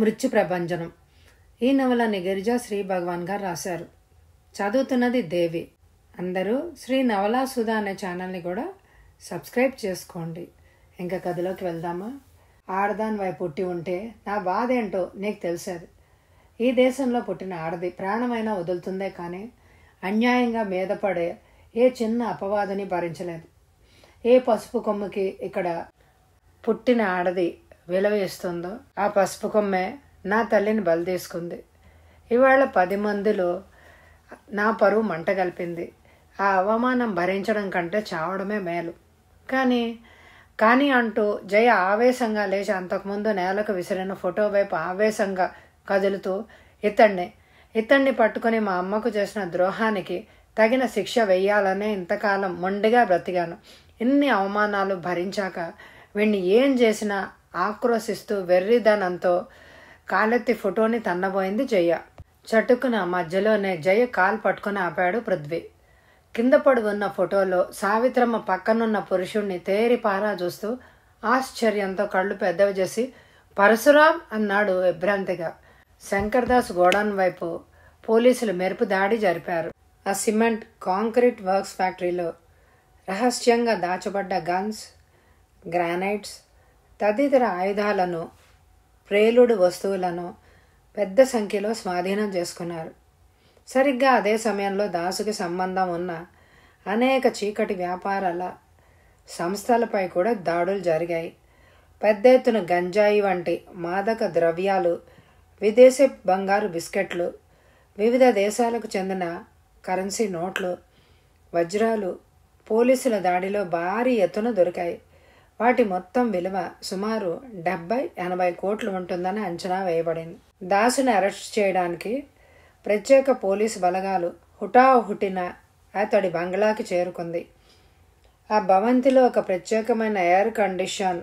మృత్యు ప్రభంజనం ఈ నవలని గిరిజా శ్రీ భగవాన్ గారు రాశారు చదువుతున్నది దేవి అందరూ శ్రీ నవలా సుధా అనే ఛానల్ని కూడా సబ్స్క్రైబ్ చేసుకోండి ఇంకా కథలోకి వెళ్దామా ఆడదాని వై పుట్టి ఉంటే నా బాధ ఏంటో నీకు తెలిసేది ఈ దేశంలో పుట్టిన ఆడది ప్రాణమైనా వదులుతుందే కానీ అన్యాయంగా మీదపడే ఏ చిన్న అపవాదని భరించలేదు ఏ పసుపు కొమ్ముకి ఇక్కడ పుట్టిన ఆడది విలువ ఇస్తుందో ఆ పసుపు కొమ్మే నా తల్లిని బలిదేసుకుంది ఇవాళ పది మందిలో నా పరువు మంట కలిపింది ఆ అవమానం భరించడం కంటే చావడమే మేలు కానీ కానీ అంటూ జయ ఆవేశంగా లేచి అంతకుముందు నేలకు విసిరిన ఫోటో వైపు ఆవేశంగా కదులుతూ ఇతన్ని ఇతన్ని పట్టుకుని మా అమ్మకు చేసిన ద్రోహానికి తగిన శిక్ష వెయ్యాలనే ఇంతకాలం మొండిగా బ్రతికాను ఇన్ని అవమానాలు భరించాక వీణ్ణి ఏం చేసినా ఆక్రోశిస్తూ వెర్రిదనంతో కాలెత్తి ఫోటోని తన్నబోయింది జయ చటుకున మధ్యలోనే జయ కాల్ పట్టుకుని ఆపాడు పృథ్వీ కింద పడి ఉన్న ఫోటోలో సావిత్రమ్మ పక్కనున్న పురుషుణ్ణి తేరిపారా చూస్తూ ఆశ్చర్యంతో కళ్ళు పెద్దవి చేసి పరశురాం అన్నాడు విభ్రాంతిగా శంకర్దాస్ గోడౌన్ వైపు పోలీసులు మెరుపు దాడి జరిపారు ఆ సిమెంట్ కాంక్రీట్ వర్క్స్ ఫ్యాక్టరీలో రహస్యంగా దాచబడ్డ గన్స్ గ్రానైట్స్ తదితర ఆయుధాలను ప్రేలుడు వస్తువులను పెద్ద సంఖ్యలో స్వాధీనం చేసుకున్నారు సరిగ్గా అదే సమయంలో దాసుకి సంబంధం ఉన్న అనేక చీకటి వ్యాపారాల సంస్థలపై కూడా దాడులు జరిగాయి పెద్ద ఎత్తున గంజాయి వంటి మాదక ద్రవ్యాలు విదేశీ బంగారు బిస్కెట్లు వివిధ దేశాలకు చెందిన కరెన్సీ నోట్లు వజ్రాలు పోలీసుల దాడిలో భారీ ఎత్తున దొరికాయి వాటి మొత్తం విలువ సుమారు డెబ్బై ఎనభై కోట్లు ఉంటుందని అంచనా వేయబడింది దాసుని అరెస్ట్ చేయడానికి ప్రత్యేక పోలీసు బలగాలు హుటాహుటిన అతడి బంగ్లాకి చేరుకుంది ఆ భవంతిలో ఒక ప్రత్యేకమైన ఎయిర్ కండిషన్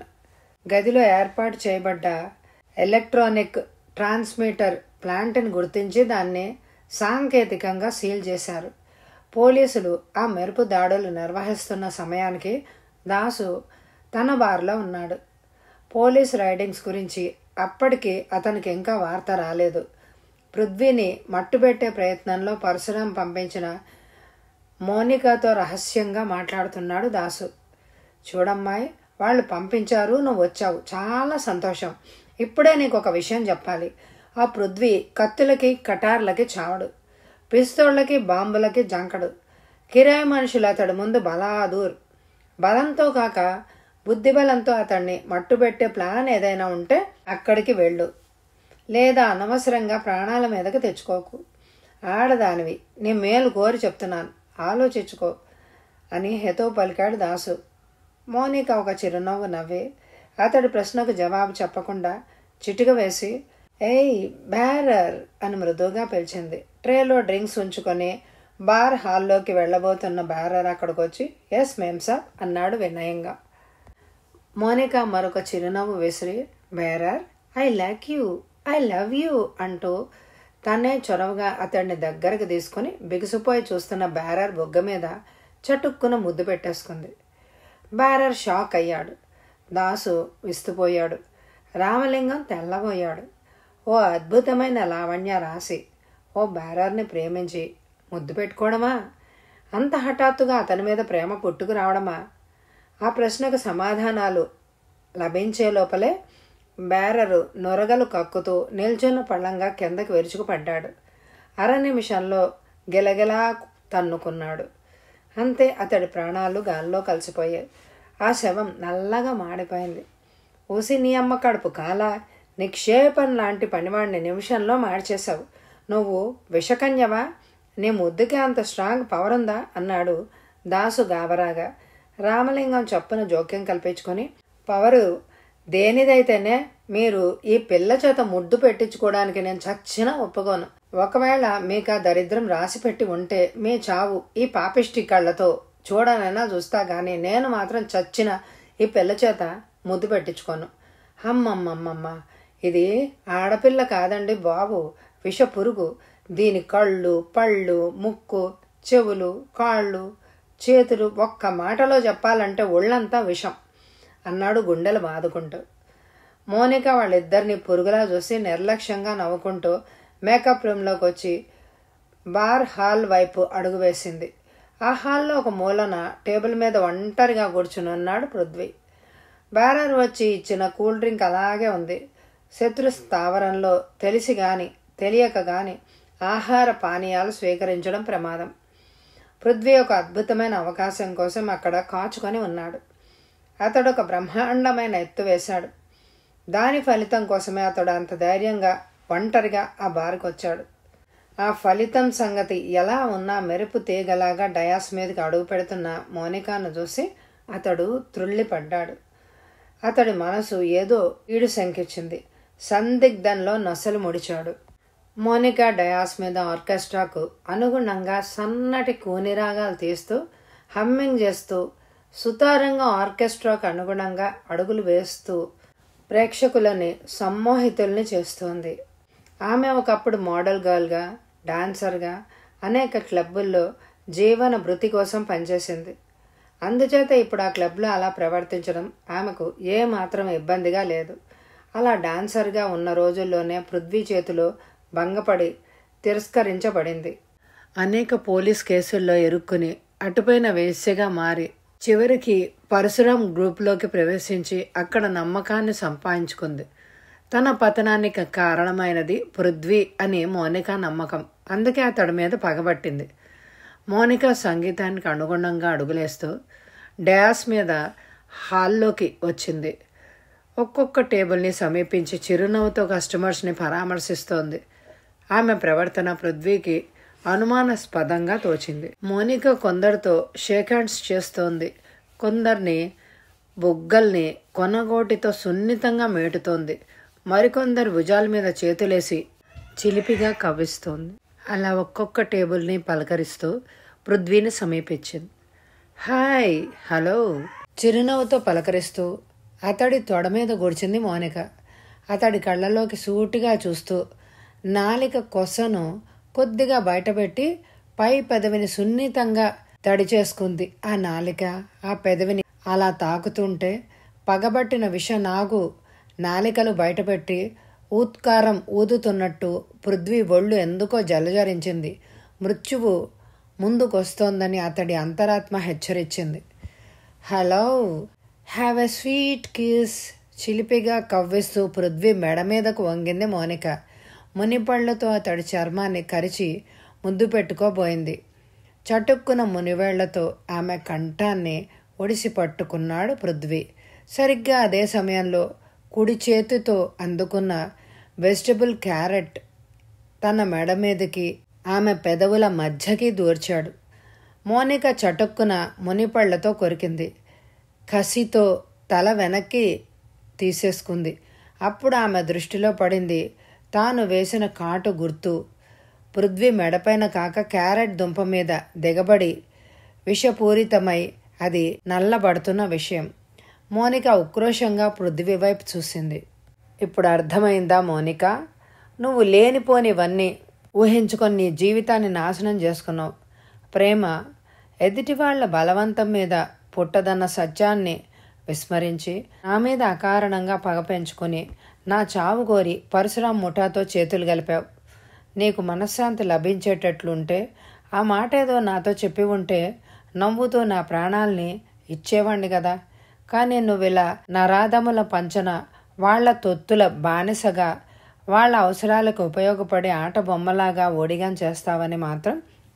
గదిలో ఏర్పాటు చేయబడ్డ ఎలక్ట్రానిక్ ట్రాన్స్మిటర్ ప్లాంట్ని గుర్తించి దాన్ని సాంకేతికంగా సీల్ చేశారు పోలీసులు ఆ మెరుపు దాడులు నిర్వహిస్తున్న సమయానికి దాసు తన బార్లో ఉన్నాడు పోలీస్ రైడింగ్స్ గురించి అప్పటికి అతనికి ఇంకా వార్త రాలేదు పృథ్వీని మట్టుబెట్టే ప్రయత్నంలో పరశురాం పంపించిన మోనికాతో రహస్యంగా మాట్లాడుతున్నాడు దాసు చూడమ్మాయి వాళ్ళు పంపించారు నువ్వు వచ్చావు చాలా సంతోషం ఇప్పుడే నీకు ఒక విషయం చెప్పాలి ఆ పృథ్వీ కత్తులకి కటార్లకి చావడు పిస్తోళ్ళకి బాంబులకి జంకడు కిరాయి మనుషులు అతడి ముందు బలాదూర్ బలంతో కాక బుద్ధిబలంతో అతన్ని మట్టుబెట్టే ప్లాన్ ఏదైనా ఉంటే అక్కడికి వెళ్ళు లేదా అనవసరంగా ప్రాణాల మీదకి తెచ్చుకోకు ఆడదానివి నీ మేలు కోరి చెప్తున్నాను ఆలోచించుకో అని హెతో పలికాడు దాసు మోనిక ఒక చిరునవ్వు నవ్వి అతడి ప్రశ్నకు జవాబు చెప్పకుండా చిటిక వేసి ఏయ్ బ్యారర్ అని మృదువుగా పిలిచింది ట్రేలో డ్రింక్స్ ఉంచుకొని బార్ హాల్లోకి వెళ్ళబోతున్న బ్యారర్ అక్కడికి వచ్చి ఎస్ మేమ్సా అన్నాడు వినయంగా మోనికా మరొక చిరునవ్వు విసిరి వేరార్ I like you I love you అంటూ తనే చొరవగా అతడిని దగ్గరకు తీసుకుని బిగుసుపోయి చూస్తున్న బ్యారర్ బొగ్గ మీద చటుక్కున ముద్దు పెట్టేసుకుంది బ్యారర్ షాక్ అయ్యాడు దాసు విస్తుపోయాడు రామలింగం తెల్లబోయాడు ఓ అద్భుతమైన లావణ్య రాసి ఓ బ్యారర్ని ప్రేమించి ముద్దు పెట్టుకోవడమా అంత హఠాత్తుగా అతని మీద ప్రేమ పుట్టుకురావడమా రావడమా ఆ ప్రశ్నకు సమాధానాలు లభించే లోపలే బేరరు నొరగలు కక్కుతూ నిల్చున్న పళ్ళంగా కిందకు విరుచుకుపడ్డాడు పడ్డాడు అర నిమిషంలో గెలగెలా తన్నుకున్నాడు అంతే అతడి ప్రాణాలు గాల్లో కలిసిపోయాయి ఆ శవం నల్లగా మాడిపోయింది ఊసి నీ అమ్మ కడుపు కాల నిక్షేపం లాంటి పనివాడిని నిమిషంలో మార్చేశావు నువ్వు విషకన్యవా నీ ముద్దుకే అంత స్ట్రాంగ్ పవర్ ఉందా అన్నాడు దాసు గాబరాగా రామలింగం చొప్పున జోక్యం కల్పించుకొని పవరు దేనిదైతేనే మీరు ఈ పిల్ల చేత ముద్దు పెట్టించుకోవడానికి నేను చచ్చిన ఒప్పుకోను ఒకవేళ మీకు ఆ దరిద్రం రాసి పెట్టి ఉంటే మీ చావు ఈ పాపిష్టి కళ్ళతో చూడనైనా చూస్తా కానీ నేను మాత్రం చచ్చిన ఈ పిల్ల చేత ముద్దు పెట్టించుకోను అమ్మమ్మమ్మమ్మ ఇది ఆడపిల్ల కాదండి బాబు విష పురుగు దీని కళ్ళు పళ్ళు ముక్కు చెవులు కాళ్ళు చేతులు ఒక్క మాటలో చెప్పాలంటే ఒళ్ళంతా విషం అన్నాడు గుండెలు బాదుకుంటూ మోనిక వాళ్ళిద్దరిని పురుగులా చూసి నిర్లక్ష్యంగా నవ్వుకుంటూ మేకప్ రూమ్లోకి వచ్చి బార్ హాల్ వైపు అడుగు వేసింది ఆ హాల్లో ఒక మూలన టేబుల్ మీద ఒంటరిగా కూర్చుని ఉన్నాడు పృథ్వీ బ్యారర్ వచ్చి ఇచ్చిన కూల్ డ్రింక్ అలాగే ఉంది శత్రు స్థావరంలో తెలిసి గాని తెలియక గాని ఆహార పానీయాలు స్వీకరించడం ప్రమాదం పృథ్వీ ఒక అద్భుతమైన అవకాశం కోసం అక్కడ కాచుకొని ఉన్నాడు అతడు ఒక బ్రహ్మాండమైన ఎత్తు వేశాడు దాని ఫలితం కోసమే అతడు అంత ధైర్యంగా ఒంటరిగా ఆ బారికొచ్చాడు ఆ ఫలితం సంగతి ఎలా ఉన్నా మెరుపు తీగలాగా డయాస్ మీదకి అడుగు పెడుతున్న మోనికాను చూసి అతడు త్రుళ్ళిపడ్డాడు అతడి మనసు ఏదో ఈడు శంకించింది సందిగ్ధంలో నొసలు ముడిచాడు మోనికా డయాస్ మీద ఆర్కెస్ట్రాకు అనుగుణంగా సన్నటి కోనిరాగాలు తీస్తూ హమ్మింగ్ చేస్తూ సుతారంగా ఆర్కెస్ట్రాకు అనుగుణంగా అడుగులు వేస్తూ ప్రేక్షకులని సమ్మోహితుల్ని చేస్తోంది ఆమె ఒకప్పుడు మోడల్ గర్ల్గా డాన్సర్గా అనేక క్లబ్బుల్లో జీవన భృతి కోసం పనిచేసింది అందుచేత ఇప్పుడు ఆ క్లబ్లో అలా ప్రవర్తించడం ఆమెకు ఏమాత్రం ఇబ్బందిగా లేదు అలా డాన్సర్గా ఉన్న రోజుల్లోనే పృథ్వీ చేతిలో భంగపడి తిరస్కరించబడింది అనేక పోలీస్ కేసుల్లో ఎరుక్కుని అటుపైన వేశ్యగా మారి చివరికి పరశురాం గ్రూప్లోకి ప్రవేశించి అక్కడ నమ్మకాన్ని సంపాదించుకుంది తన పతనానికి కారణమైనది పృథ్వీ అని మోనికా నమ్మకం అందుకే అతడి మీద పగబట్టింది మోనికా సంగీతానికి అనుగుణంగా అడుగులేస్తూ డయాస్ మీద హాల్లోకి వచ్చింది ఒక్కొక్క టేబుల్ని సమీపించి చిరునవ్వుతో కస్టమర్స్ని పరామర్శిస్తోంది ఆమె ప్రవర్తన పృథ్వీకి అనుమానాస్పదంగా తోచింది మోనిక కొందరితో షేక్ హ్యాండ్స్ చేస్తోంది కొందరిని బొగ్గల్ని కొనగోటితో సున్నితంగా మేటుతోంది మరికొందరు భుజాల మీద చేతులేసి చిలిపిగా కవ్విస్తోంది అలా ఒక్కొక్క టేబుల్ని పలకరిస్తూ పృథ్వీని సమీపించింది హాయ్ హలో చిరునవ్వుతో పలకరిస్తూ అతడి తొడ మీద గుడిచింది మోనిక అతడి కళ్ళలోకి సూటిగా చూస్తూ నాలిక కొసను కొద్దిగా బయటపెట్టి పై పెదవిని సున్నితంగా తడి చేసుకుంది ఆ నాలిక ఆ పెదవిని అలా తాకుతుంటే పగబట్టిన విష నాగు నాలికలు బయటపెట్టి ఊత్కారం ఊదుతున్నట్టు పృథ్వీ ఒళ్ళు ఎందుకో జలజరించింది మృత్యువు ముందుకొస్తోందని అతడి అంతరాత్మ హెచ్చరించింది hello have a sweet kiss చిలిపిగా కవ్విస్తూ పృథ్వీ మెడ మీదకు వంగింది మోనిక మునిపళ్లతో అతడి చర్మాన్ని కరిచి ముద్దు పెట్టుకోబోయింది చటుక్కున మునివేళ్లతో ఆమె కంఠాన్ని ఒడిసి పట్టుకున్నాడు పృథ్వీ సరిగ్గా అదే సమయంలో కుడి చేతితో అందుకున్న వెజిటబుల్ క్యారెట్ తన మెడ మీదకి ఆమె పెదవుల మధ్యకి దూర్చాడు మోనిక చటుక్కున మునిపళ్లతో కొరికింది కసితో తల వెనక్కి తీసేసుకుంది అప్పుడు ఆమె దృష్టిలో పడింది తాను వేసిన కాటు గుర్తు పృథ్వీ మెడపైన కాక క్యారెట్ దుంప మీద దిగబడి విషపూరితమై అది నల్లబడుతున్న విషయం మోనిక ఉక్రోషంగా పృథ్వీ వైపు చూసింది ఇప్పుడు అర్థమైందా మోనిక నువ్వు లేనిపోనివన్నీ ఊహించుకొని నీ జీవితాన్ని నాశనం చేసుకున్నావు ప్రేమ ఎదుటివాళ్ల బలవంతం మీద పుట్టదన్న సత్యాన్ని విస్మరించి నా మీద అకారణంగా పగ పెంచుకొని నా చావు కోరి పరశురాం ముఠాతో చేతులు గలిపావు నీకు మనశ్శాంతి లభించేటట్లుంటే ఆ మాట ఏదో నాతో చెప్పి ఉంటే నవ్వుతూ నా ప్రాణాల్ని ఇచ్చేవాణ్ణి కదా కానీ నువ్విలా నరాధముల పంచన వాళ్ల తొత్తుల బానిసగా వాళ్ళ అవసరాలకు ఉపయోగపడే ఆట బొమ్మలాగా ఓడిగా చేస్తావని మాత్రం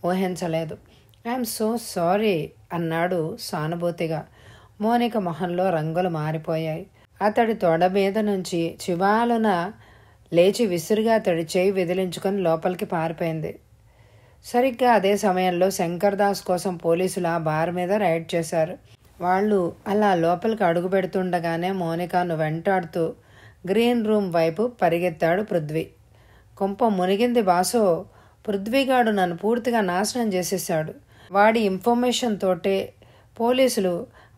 ఊహించలేదు ఐఎమ్ సో సారీ అన్నాడు సానుభూతిగా మోనిక మొహంలో రంగులు మారిపోయాయి అతడి తొడ మీద నుంచి చివాలున లేచి విసురుగా అతడి చేయి విదిలించుకొని లోపలికి పారిపోయింది సరిగ్గా అదే సమయంలో శంకర్ దాస్ కోసం పోలీసులు ఆ బార్ మీద రైడ్ చేశారు వాళ్ళు అలా లోపలికి అడుగు పెడుతుండగానే మోనికాను వెంటాడుతూ గ్రీన్ రూమ్ వైపు పరిగెత్తాడు పృథ్వీ కుంప మునిగింది బాసో పృథ్వీగాడు నన్ను పూర్తిగా నాశనం చేసేశాడు వాడి ఇన్ఫర్మేషన్ తోటే పోలీసులు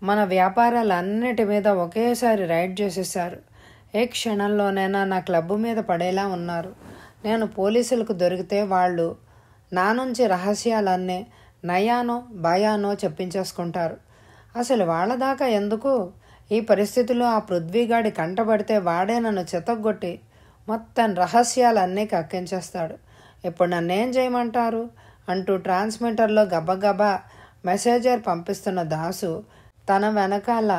మన వ్యాపారాలన్నిటి మీద ఒకేసారి రైడ్ చేసేసారు ఏ క్షణంలోనైనా నా క్లబ్ మీద పడేలా ఉన్నారు నేను పోలీసులకు దొరికితే వాళ్ళు నా నుంచి రహస్యాలన్నీ నయానో భయానో చెప్పించేసుకుంటారు అసలు వాళ్ళ దాకా ఎందుకు ఈ పరిస్థితిలో ఆ పృథ్వీగాడి కంటబడితే వాడే నన్ను చెతగొట్టి మొత్తం రహస్యాలన్నీ కక్కించేస్తాడు ఇప్పుడు నన్నేం చేయమంటారు అంటూ ట్రాన్స్మిటర్లో గబగబా మెసేజర్ పంపిస్తున్న దాసు తన వెనకాల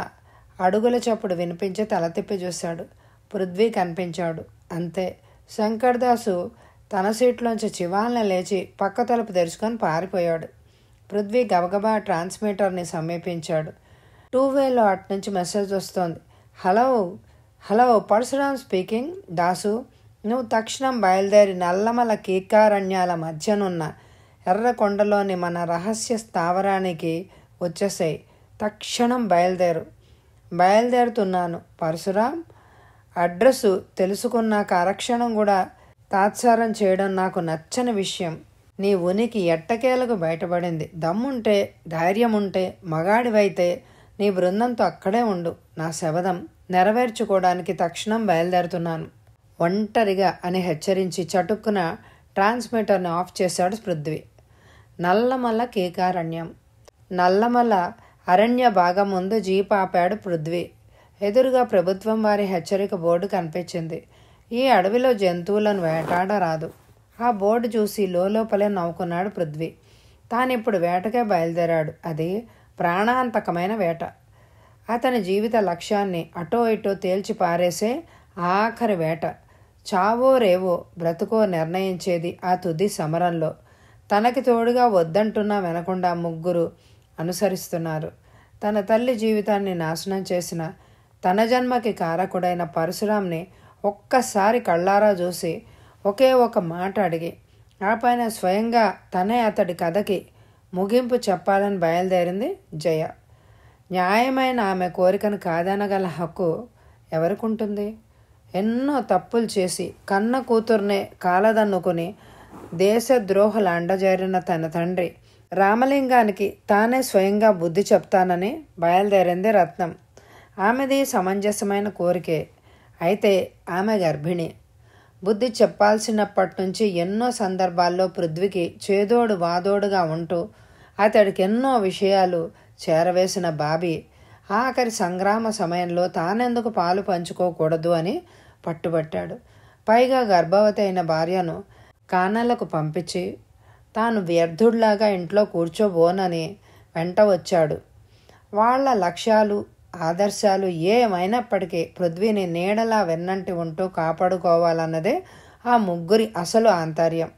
అడుగుల చప్పుడు వినిపించి తల తిప్పి చూశాడు పృథ్వీ కనిపించాడు అంతే శంకర్దాసు తన సీట్లోంచి చివాలను లేచి పక్క తలుపు తెరుచుకొని పారిపోయాడు పృథ్వీ గబగబా ట్రాన్స్మిటర్ని సమీపించాడు టూ వేలో నుంచి మెసేజ్ వస్తోంది hello hello Parashuram speaking Dasu నువ్వు తక్షణం బయలుదేరి నల్లమల కీకారణ్యాల మధ్యనున్న ఎర్రకొండలోని మన రహస్య స్థావరానికి వచ్చేసాయి తక్షణం బయలుదేరు బయలుదేరుతున్నాను పరశురాం అడ్రస్సు తెలుసుకున్నాక అరక్షణం కూడా తాత్సారం చేయడం నాకు నచ్చని విషయం నీ ఉనికి ఎట్టకేలకు బయటపడింది దమ్ముంటే ధైర్యం ఉంటే మగాడివైతే నీ బృందంతో అక్కడే ఉండు నా శబదం నెరవేర్చుకోవడానికి తక్షణం బయలుదేరుతున్నాను ఒంటరిగా అని హెచ్చరించి చటుక్కున ట్రాన్స్మిటర్ని ఆఫ్ చేశాడు పృథ్వీ నల్లమల్ల కేకారణ్యం నల్లమల అరణ్య భాగం ముందు జీప్ ఆపాడు పృథ్వీ ఎదురుగా ప్రభుత్వం వారి హెచ్చరిక బోర్డు కనిపించింది ఈ అడవిలో జంతువులను వేటాడరాదు ఆ బోర్డు చూసి లోపలే నవ్వుకున్నాడు పృథ్వీ తానిప్పుడు వేటకే బయలుదేరాడు అది ప్రాణాంతకమైన వేట అతని జీవిత లక్ష్యాన్ని అటో ఇటో తేల్చి పారేసే ఆఖరి వేట చావో రేవో బ్రతుకో నిర్ణయించేది ఆ తుది సమరంలో తనకి తోడుగా వద్దంటున్నా వినకుండా ముగ్గురు అనుసరిస్తున్నారు తన తల్లి జీవితాన్ని నాశనం చేసిన తన జన్మకి కారకుడైన పరశురామ్ని ఒక్కసారి కళ్ళారా చూసి ఒకే ఒక మాట అడిగి ఆ పైన స్వయంగా తనే అతడి కథకి ముగింపు చెప్పాలని బయలుదేరింది జయ న్యాయమైన ఆమె కోరికను కాదనగల హక్కు ఎవరికుంటుంది ఎన్నో తప్పులు చేసి కన్న కూతుర్నే కాలదన్నుకుని దేశద్రోహలు అండజేరిన తన తండ్రి రామలింగానికి తానే స్వయంగా బుద్ధి చెప్తానని బయలుదేరింది రత్నం ఆమెది సమంజసమైన కోరికే అయితే ఆమె గర్భిణి బుద్ధి చెప్పాల్సినప్పటి నుంచి ఎన్నో సందర్భాల్లో పృథ్వీకి చేదోడు వాదోడుగా ఉంటూ అతడికి ఎన్నో విషయాలు చేరవేసిన బాబి ఆఖరి సంగ్రామ సమయంలో తానెందుకు పాలు పంచుకోకూడదు అని పట్టుబట్టాడు పైగా గర్భవతి అయిన భార్యను కానలకు పంపించి తాను వ్యర్థుడిలాగా ఇంట్లో కూర్చోబోనని వెంట వచ్చాడు వాళ్ల లక్ష్యాలు ఆదర్శాలు ఏమైనప్పటికీ పృథ్వీని నీడలా వెన్నంటి ఉంటూ కాపాడుకోవాలన్నదే ఆ ముగ్గురి అసలు ఆంతర్యం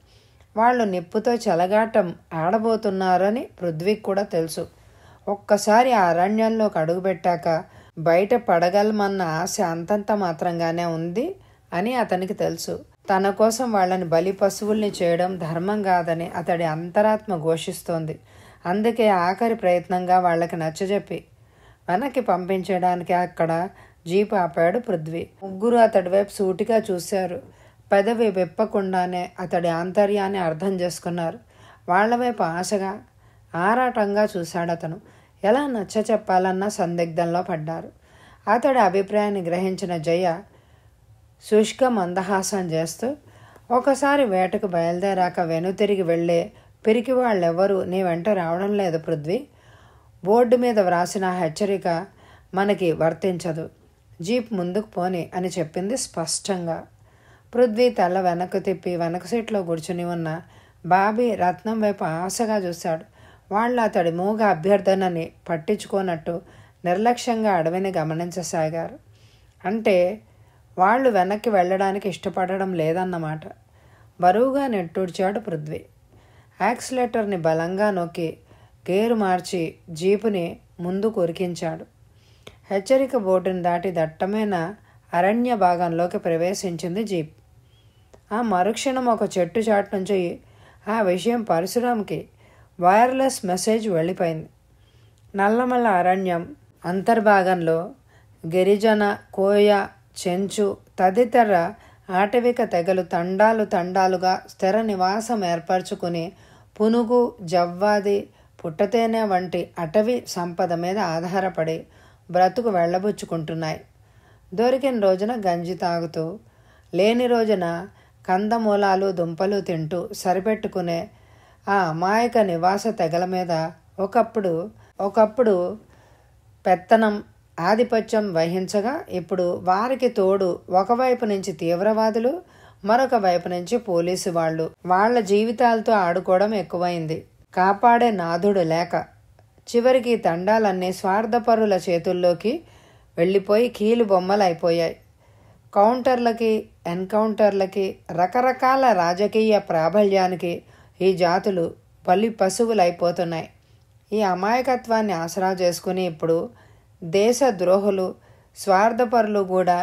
వాళ్ళు నిప్పుతో చెలగాటం ఆడబోతున్నారని పృథ్వీకి కూడా తెలుసు ఒక్కసారి ఆ అరణ్యంలోకి అడుగుపెట్టాక బయట పడగలమన్న ఆశ అంతంత మాత్రంగానే ఉంది అని అతనికి తెలుసు తన కోసం వాళ్ళని బలి పశువుల్ని చేయడం ధర్మం కాదని అతడి అంతరాత్మ ఘోషిస్తోంది అందుకే ఆఖరి ప్రయత్నంగా వాళ్ళకి నచ్చజెప్పి వెనక్కి పంపించడానికి అక్కడ జీప్ ఆపాడు పృథ్వీ ముగ్గురు అతడి వైపు సూటిగా చూశారు పెదవి విప్పకుండానే అతడి ఆంతర్యాన్ని అర్థం చేసుకున్నారు వాళ్ల వైపు ఆశగా ఆరాటంగా చూశాడు అతను ఎలా నచ్చ చెప్పాలన్నా సందిగ్ధంలో పడ్డారు అతడి అభిప్రాయాన్ని గ్రహించిన జయ శుష్క మందహాసం చేస్తూ ఒకసారి వేటకు బయలుదేరాక వెనుతిరిగి వెళ్ళే పిరికి వాళ్ళెవ్వరూ నీ వెంట రావడం లేదు పృథ్వీ బోర్డు మీద వ్రాసిన హెచ్చరిక మనకి వర్తించదు జీప్ ముందుకు పోని అని చెప్పింది స్పష్టంగా పృథ్వీ తల వెనక్కు తిప్పి వెనక సీట్లో కూర్చుని ఉన్న బాబీ రత్నం వైపు ఆశగా చూశాడు వాళ్ళు అతడి మూగ అభ్యర్థనని పట్టించుకోనట్టు నిర్లక్ష్యంగా అడవిని గమనించసాగారు అంటే వాళ్ళు వెనక్కి వెళ్ళడానికి ఇష్టపడడం లేదన్నమాట బరువుగా నెట్టూడ్చాడు పృథ్వీ యాక్సిలేటర్ని బలంగా నొక్కి గేరు మార్చి జీపుని ముందు కొరికించాడు హెచ్చరిక బోర్డుని దాటి దట్టమైన అరణ్య భాగంలోకి ప్రవేశించింది జీప్ ఆ మరుక్షణం ఒక చెట్టు చాటు నుంచి ఆ విషయం పరశురామ్కి వైర్లెస్ మెసేజ్ వెళ్ళిపోయింది నల్లమల్ల అరణ్యం అంతర్భాగంలో గిరిజన కోయ చెంచు తదితర ఆటవిక తెగలు తండాలు తండాలుగా స్థిర నివాసం ఏర్పరచుకుని పునుగు జవ్వాది పుట్టతేనె వంటి అటవీ సంపద మీద ఆధారపడి బ్రతుకు వెళ్ళబుచ్చుకుంటున్నాయి దొరికిన రోజున గంజి తాగుతూ లేని రోజున కందమూలాలు దుంపలు తింటూ సరిపెట్టుకునే ఆ అమాయక నివాస తెగల మీద ఒకప్పుడు ఒకప్పుడు పెత్తనం ఆధిపత్యం వహించగా ఇప్పుడు వారికి తోడు ఒకవైపు నుంచి తీవ్రవాదులు మరొక వైపు నుంచి పోలీసు వాళ్ళు వాళ్ల జీవితాలతో ఆడుకోవడం ఎక్కువైంది కాపాడే నాథుడు లేక చివరికి తండాలన్నీ స్వార్థపరుల చేతుల్లోకి వెళ్ళిపోయి కీలు బొమ్మలైపోయాయి కౌంటర్లకి ఎన్కౌంటర్లకి రకరకాల రాజకీయ ప్రాబల్యానికి ఈ జాతులు బలి పశువులైపోతున్నాయి ఈ అమాయకత్వాన్ని ఆసరా చేసుకుని ఇప్పుడు దేశ ద్రోహులు స్వార్థపరులు కూడా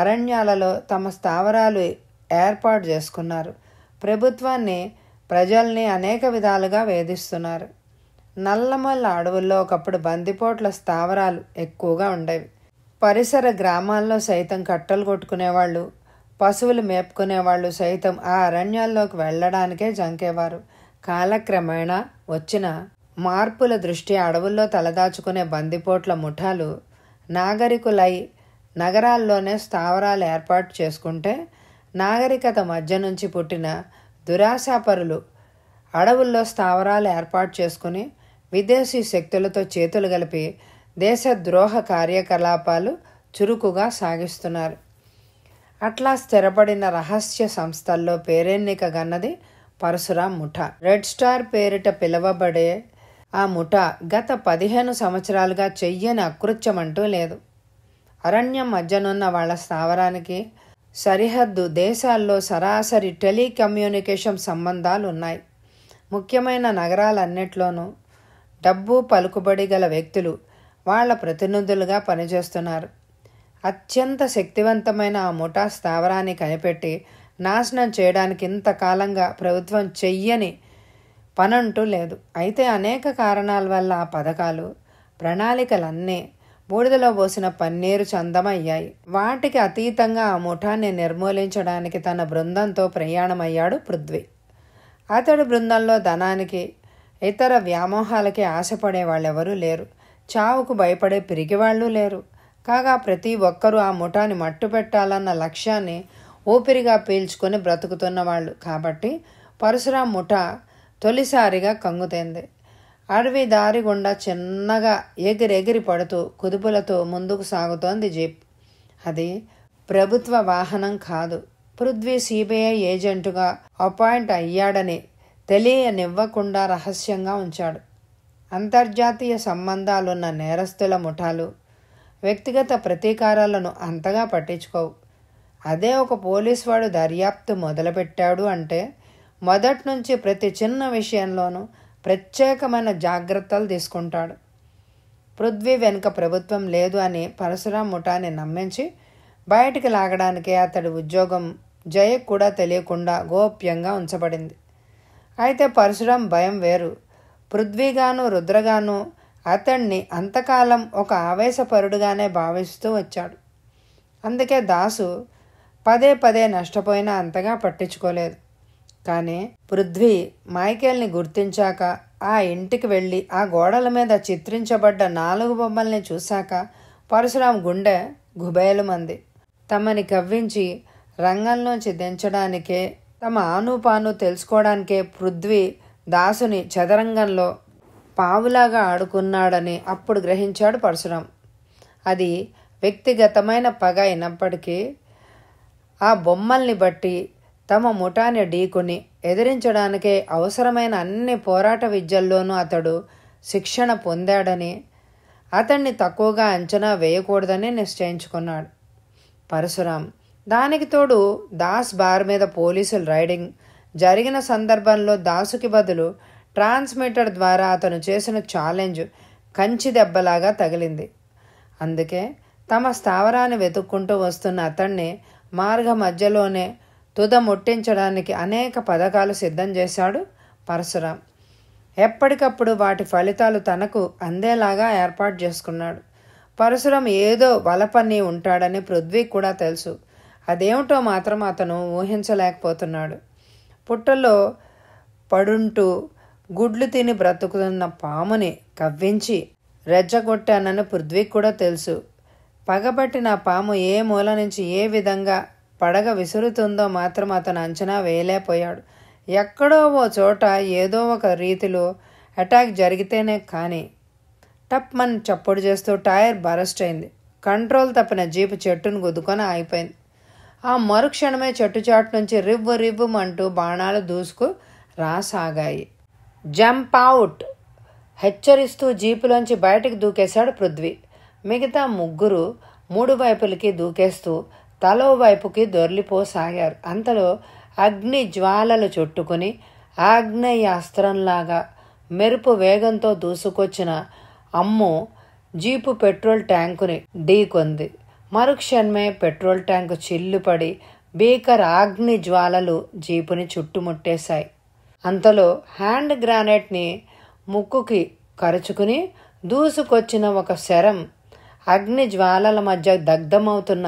అరణ్యాలలో తమ స్థావరాలు ఏర్పాటు చేసుకున్నారు ప్రభుత్వాన్ని ప్రజల్ని అనేక విధాలుగా వేధిస్తున్నారు నల్లమల్ల అడవుల్లో ఒకప్పుడు బందిపోట్ల స్థావరాలు ఎక్కువగా ఉండేవి పరిసర గ్రామాల్లో సైతం కట్టలు కొట్టుకునేవాళ్ళు పశువులు మేపుకునేవాళ్ళు సైతం ఆ అరణ్యాల్లోకి వెళ్ళడానికే జంకేవారు కాలక్రమేణా వచ్చిన మార్పుల దృష్టి అడవుల్లో తలదాచుకునే బందిపోట్ల ముఠాలు నాగరికులై నగరాల్లోనే స్థావరాలు ఏర్పాటు చేసుకుంటే నాగరికత మధ్య నుంచి పుట్టిన దురాశాపరులు అడవుల్లో స్థావరాలు ఏర్పాటు చేసుకుని విదేశీ శక్తులతో చేతులు కలిపి దేశ ద్రోహ కార్యకలాపాలు చురుకుగా సాగిస్తున్నారు అట్లా స్థిరపడిన రహస్య సంస్థల్లో పేరెన్నిక గన్నది పరశురాం ముఠా రెడ్ స్టార్ పేరిట పిలువబడే ఆ ముఠా గత పదిహేను సంవత్సరాలుగా చెయ్యని అకృత్యమంటూ లేదు అరణ్యం మధ్యనున్న వాళ్ల స్థావరానికి సరిహద్దు దేశాల్లో సరాసరి టెలికమ్యూనికేషన్ సంబంధాలు ఉన్నాయి ముఖ్యమైన నగరాలన్నిట్లోనూ డబ్బు పలుకుబడి గల వ్యక్తులు వాళ్ల ప్రతినిధులుగా పనిచేస్తున్నారు అత్యంత శక్తివంతమైన ఆ ముఠా స్థావరాన్ని కనిపెట్టి నాశనం చేయడానికి ఇంతకాలంగా ప్రభుత్వం చెయ్యని పనంటూ లేదు అయితే అనేక కారణాల వల్ల ఆ పథకాలు ప్రణాళికలన్నీ బూడిదలో పోసిన పన్నీరు చందమయ్యాయి వాటికి అతీతంగా ఆ ముఠాన్ని నిర్మూలించడానికి తన బృందంతో ప్రయాణమయ్యాడు పృథ్వీ అతడి బృందంలో ధనానికి ఇతర వ్యామోహాలకి ఆశపడే వాళ్ళెవరూ లేరు చావుకు భయపడే పిరిగివాళ్ళు లేరు కాగా ప్రతి ఒక్కరూ ఆ ముఠాన్ని మట్టు పెట్టాలన్న లక్ష్యాన్ని ఊపిరిగా పీల్చుకొని బ్రతుకుతున్నవాళ్ళు కాబట్టి పరశురాం ముఠా తొలిసారిగా కంగుతైంది అడవి దారి గుండా చిన్నగా ఎగిరెగిరి పడుతూ కుదుపులతో ముందుకు సాగుతోంది జీప్ అది ప్రభుత్వ వాహనం కాదు పృథ్వీ సిబిఐ ఏజెంటుగా అపాయింట్ అయ్యాడని తెలియనివ్వకుండా రహస్యంగా ఉంచాడు అంతర్జాతీయ సంబంధాలున్న నేరస్తుల ముఠాలు వ్యక్తిగత ప్రతీకారాలను అంతగా పట్టించుకోవు అదే ఒక వాడు దర్యాప్తు మొదలుపెట్టాడు అంటే మొదటి నుంచి ప్రతి చిన్న విషయంలోనూ ప్రత్యేకమైన జాగ్రత్తలు తీసుకుంటాడు పృథ్వీ వెనుక ప్రభుత్వం లేదు అని పరశురాం ముఠాని నమ్మించి బయటికి లాగడానికే అతడి ఉద్యోగం జయకు కూడా తెలియకుండా గోప్యంగా ఉంచబడింది అయితే పరశురాం భయం వేరు పృథ్వీగాను రుద్రగాను అతణ్ణి అంతకాలం ఒక ఆవేశపరుడుగానే భావిస్తూ వచ్చాడు అందుకే దాసు పదే పదే నష్టపోయినా అంతగా పట్టించుకోలేదు కానీ పృథ్వీ మైకేల్ని గుర్తించాక ఆ ఇంటికి వెళ్ళి ఆ గోడల మీద చిత్రించబడ్డ నాలుగు బొమ్మల్ని చూశాక పరశురాం గుండె గుబేలుమంది తమని కవ్వించి రంగంలోంచి దించడానికే తమ ఆనుపాను తెలుసుకోవడానికే పృథ్వీ దాసుని చదరంగంలో పావులాగా ఆడుకున్నాడని అప్పుడు గ్రహించాడు పరశురాం అది వ్యక్తిగతమైన పగ అయినప్పటికీ ఆ బొమ్మల్ని బట్టి తమ ముఠాన్ని ఢీకొని ఎదిరించడానికే అవసరమైన అన్ని పోరాట విద్యల్లోనూ అతడు శిక్షణ పొందాడని అతన్ని తక్కువగా అంచనా వేయకూడదని నిశ్చయించుకున్నాడు పరశురాం దానికి తోడు దాస్ బార్ మీద పోలీసులు రైడింగ్ జరిగిన సందర్భంలో దాసుకి బదులు ట్రాన్స్మిటర్ ద్వారా అతను చేసిన ఛాలెంజ్ కంచి దెబ్బలాగా తగిలింది అందుకే తమ స్థావరాన్ని వెతుక్కుంటూ వస్తున్న అతన్ని మార్గ మధ్యలోనే తుద ముట్టించడానికి అనేక పథకాలు సిద్ధం చేశాడు పరశురాం ఎప్పటికప్పుడు వాటి ఫలితాలు తనకు అందేలాగా ఏర్పాటు చేసుకున్నాడు పరశురం ఏదో వలపన్నీ ఉంటాడని పృథ్వీ కూడా తెలుసు అదేమిటో మాత్రం అతను ఊహించలేకపోతున్నాడు పుట్టలో పడుంటూ గుడ్లు తిని బ్రతుకుతున్న పాముని కవ్వించి రెచ్చగొట్టానని పృథ్వీ కూడా తెలుసు పగబట్టిన పాము ఏ మూల నుంచి ఏ విధంగా పడగ విసురుతుందో మాత్రం అతను అంచనా వేయలేకపోయాడు ఎక్కడో ఓ చోట ఏదో ఒక రీతిలో అటాక్ జరిగితేనే కానీ టప్మన్ చప్పుడు చేస్తూ టైర్ బరస్ట్ అయింది కంట్రోల్ తప్పిన జీపు చెట్టును గుద్దుకొని ఆగిపోయింది ఆ మరుక్షణమే చెట్టు చాటు నుంచి రివ్వు రివ్వు అంటూ బాణాలు దూసుకు రాసాగాయి జంప్ అవుట్ హెచ్చరిస్తూ జీపులోంచి బయటకు దూకేశాడు పృథ్వీ మిగతా ముగ్గురు మూడు వైపులకి దూకేస్తూ తలో వైపుకి దొర్లిపోసాగారు అంతలో అగ్ని జ్వాలలు చుట్టుకుని ఆగ్నేయాస్త్రంలాగా మెరుపు వేగంతో దూసుకొచ్చిన అమ్ము జీపు పెట్రోల్ ట్యాంకుని ఢీకొంది మరుక్షణమే పెట్రోల్ ట్యాంకు చిల్లుపడి భీకర అగ్ని జ్వాలలు జీపుని చుట్టుముట్టేశాయి అంతలో హ్యాండ్ గ్రానైట్ని ముక్కుకి కరుచుకుని దూసుకొచ్చిన ఒక శరం అగ్ని జ్వాలల మధ్య దగ్ధమవుతున్న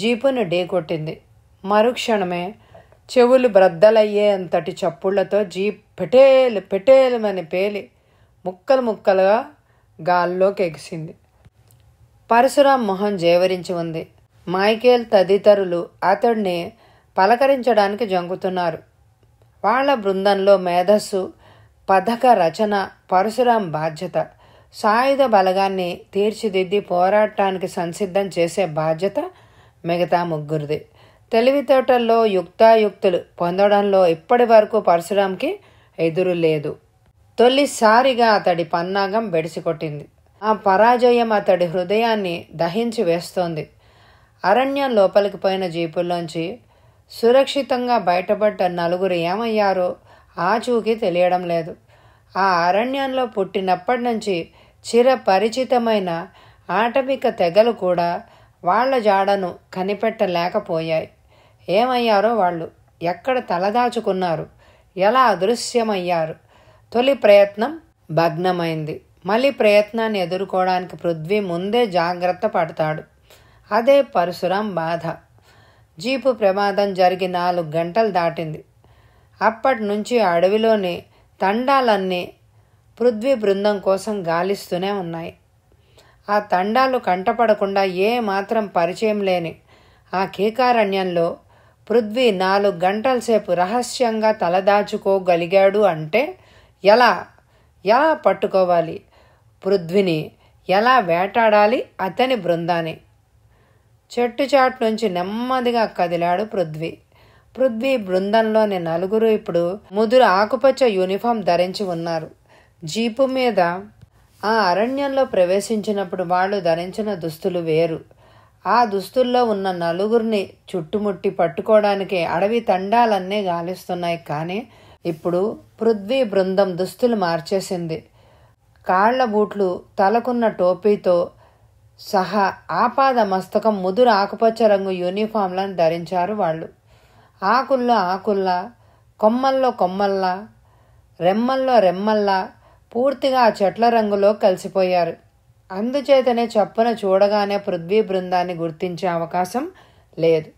జీపును ఢీకొట్టింది మరుక్షణమే చెవులు బ్రద్దలయ్యేంతటి చప్పుళ్లతో జీప్ పెటేలు పెటేలుమని పేలి ముక్కలు ముక్కలుగా గాల్లోకి ఎగిసింది పరశురాం మొహం జేవరించి ఉంది మైకేల్ తదితరులు అతడిని పలకరించడానికి జంగుతున్నారు వాళ్ల బృందంలో మేధస్సు పథక రచన పరశురాం బాధ్యత సాయుధ బలగాన్ని తీర్చిదిద్ది పోరాటానికి సంసిద్ధం చేసే బాధ్యత మిగతా ముగ్గురిది తెలివితేటల్లో యుక్తాయుక్తులు పొందడంలో ఇప్పటి వరకు పరశురామ్కి ఎదురు లేదు తొలిసారిగా అతడి పన్నాగం బెడిసికొట్టింది ఆ పరాజయం అతడి హృదయాన్ని దహించి వేస్తోంది అరణ్యం లోపలికి పోయిన జీపుల్లోంచి సురక్షితంగా బయటపడ్డ నలుగురు ఏమయ్యారో ఆచూకి తెలియడం లేదు ఆ అరణ్యంలో పుట్టినప్పటి నుంచి చిరపరిచితమైన ఆటమిక తెగలు కూడా వాళ్ల జాడను కనిపెట్టలేకపోయాయి ఏమయ్యారో వాళ్ళు ఎక్కడ తలదాచుకున్నారు ఎలా అదృశ్యమయ్యారు తొలి ప్రయత్నం భగ్నమైంది మళ్ళీ ప్రయత్నాన్ని ఎదుర్కోవడానికి పృథ్వీ ముందే జాగ్రత్త పడతాడు అదే పరశురాం బాధ జీపు ప్రమాదం జరిగి నాలుగు గంటలు దాటింది అప్పటి నుంచి అడవిలోని తండాలన్నీ పృథ్వీ బృందం కోసం గాలిస్తూనే ఉన్నాయి ఆ తండాలు కంటపడకుండా ఏమాత్రం పరిచయం లేని ఆ కీకారణ్యంలో పృథ్వీ నాలుగు గంటల సేపు రహస్యంగా తలదాచుకోగలిగాడు అంటే ఎలా ఎలా పట్టుకోవాలి పృథ్వీని ఎలా వేటాడాలి అతని బృందాన్ని చెట్టు చాటు నుంచి నెమ్మదిగా కదిలాడు పృథ్వీ పృథ్వీ బృందంలోని నలుగురు ఇప్పుడు ముదురు ఆకుపచ్చ యూనిఫామ్ ధరించి ఉన్నారు జీపు మీద ఆ అరణ్యంలో ప్రవేశించినప్పుడు వాళ్ళు ధరించిన దుస్తులు వేరు ఆ దుస్తుల్లో ఉన్న నలుగురిని చుట్టుముట్టి పట్టుకోవడానికి అడవి తండాలన్నీ గాలిస్తున్నాయి కానీ ఇప్పుడు పృథ్వీ బృందం దుస్తులు మార్చేసింది కాళ్ల బూట్లు తలకున్న టోపీతో సహా ఆపాద మస్తకం ముదురు ఆకుపచ్చ రంగు యూనిఫామ్లను ధరించారు వాళ్ళు ఆకుల్లో ఆకుల్లా కొమ్మల్లో కొమ్మల్లా రెమ్మల్లో రెమ్మల్లా పూర్తిగా ఆ చెట్ల రంగులో కలిసిపోయారు అందుచేతనే చప్పున చూడగానే పృథ్వీ బృందాన్ని గుర్తించే అవకాశం లేదు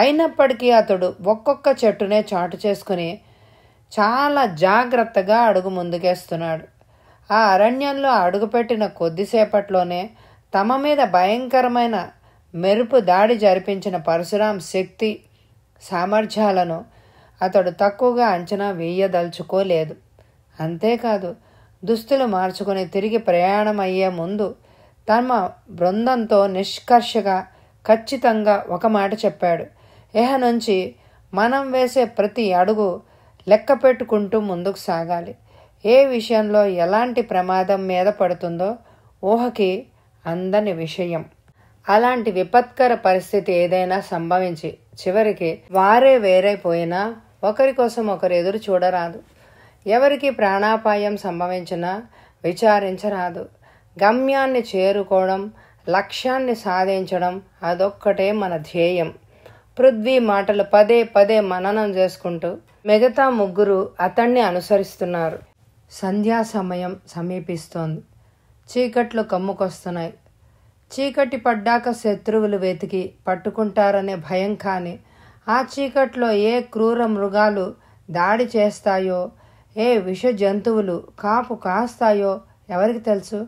అయినప్పటికీ అతడు ఒక్కొక్క చెట్టునే చాటు చేసుకుని చాలా జాగ్రత్తగా అడుగు ముందుకేస్తున్నాడు ఆ అరణ్యంలో అడుగుపెట్టిన కొద్దిసేపట్లోనే తమ మీద భయంకరమైన మెరుపు దాడి జరిపించిన పరశురాం శక్తి సామర్థ్యాలను అతడు తక్కువగా అంచనా వేయదలుచుకోలేదు అంతేకాదు దుస్తులు మార్చుకొని తిరిగి ప్రయాణం అయ్యే ముందు తమ బృందంతో నిష్కర్షగా ఖచ్చితంగా ఒక మాట చెప్పాడు ఏహ నుంచి మనం వేసే ప్రతి అడుగు లెక్క పెట్టుకుంటూ ముందుకు సాగాలి ఏ విషయంలో ఎలాంటి ప్రమాదం మీద పడుతుందో ఊహకి అందని విషయం అలాంటి విపత్కర పరిస్థితి ఏదైనా సంభవించి చివరికి వారే వేరైపోయినా ఒకరి కోసం ఒకరు ఎదురు చూడరాదు ఎవరికి ప్రాణాపాయం సంభవించినా విచారించరాదు గమ్యాన్ని చేరుకోవడం లక్ష్యాన్ని సాధించడం అదొక్కటే మన ధ్యేయం పృథ్వీ మాటలు పదే పదే మననం చేసుకుంటూ మిగతా ముగ్గురు అతన్ని అనుసరిస్తున్నారు సంధ్యా సమయం సమీపిస్తోంది చీకట్లు కమ్ముకొస్తున్నాయి చీకటి పడ్డాక శత్రువులు వెతికి పట్టుకుంటారనే భయం కానీ ఆ చీకట్లో ఏ క్రూర మృగాలు దాడి చేస్తాయో ఏ విష జంతువులు కాపు కాస్తాయో ఎవరికి తెలుసు